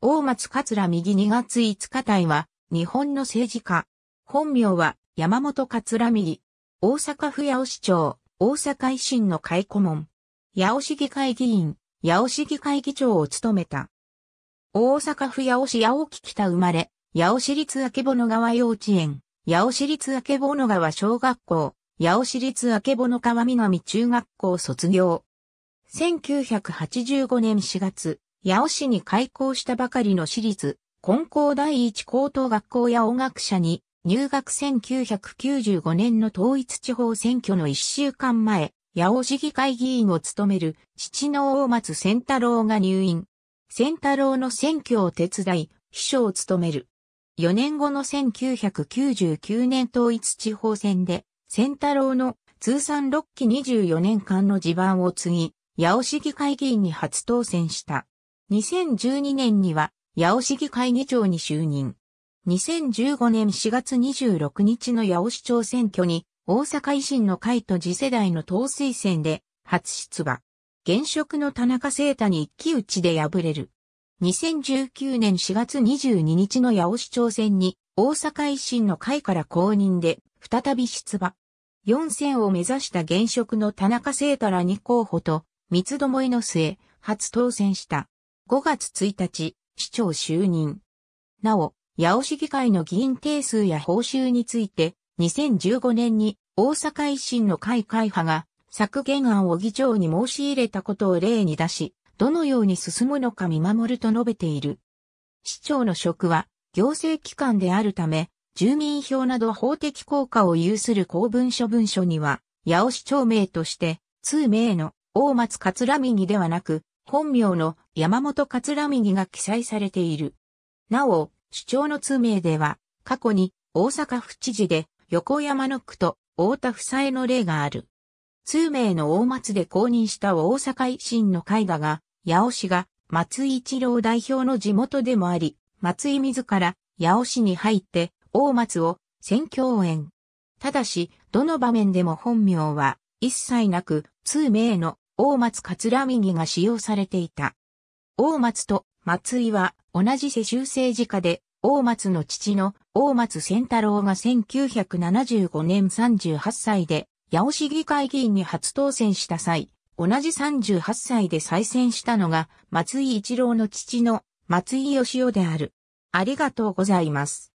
大松桂右2月5日隊は、日本の政治家。本名は、山本桂右。大阪府八尾市長、大阪維新の会顧問。八尾市議会議員、八尾市議会議長を務めた。大阪府八尾市八尾木北生まれ、八尾市立明曙川幼稚園、八尾市立明曙川小学校、八尾市立明曙川南中学校卒業。1985年4月、八尾市に開校したばかりの私立、根高第一高等学校や音楽社に、入学1995年の統一地方選挙の1週間前、八尾市議会議員を務める父の大松仙太郎が入院。仙太郎の選挙を手伝い、秘書を務める。4年後の1999年統一地方選で、仙太郎の通算6期24年間の地盤を継ぎ、八尾市議会議員に初当選した。2012年には、八尾市議会議長に就任。2015年4月26日の八尾市長選挙に、大阪維新の会と次世代の党推薦で、初出馬。現職の田中聖太に一騎打ちで敗れる。2019年4月22日の八尾市長選に、大阪維新の会から公認で、再び出馬。4選を目指した現職の田中聖太ら2候補と、三つどもえの末、初当選した。5月1日、市長就任。なお、八尾市議会の議員定数や報酬について、2015年に大阪維新の会会派が削減案を議長に申し入れたことを例に出し、どのように進むのか見守ると述べている。市長の職は行政機関であるため、住民票など法的効果を有する公文書文書には、八尾市長名として、通名の大松桂右ではなく、本名の山本桂右が記載されている。なお、主張の通名では、過去に大阪府知事で横山の区と大田夫妻の例がある。通名の大松で公認した大阪維新の会だが、八尾氏が松井一郎代表の地元でもあり、松井自ら八尾市に入って大松を選挙応援。ただし、どの場面でも本名は一切なく、通名の大松桂右が使用されていた。大松と松井は同じ世襲政治家で、大松の父の大松仙太郎が1975年38歳で、八尾市議会議員に初当選した際、同じ38歳で再選したのが松井一郎の父の松井義雄である。ありがとうございます。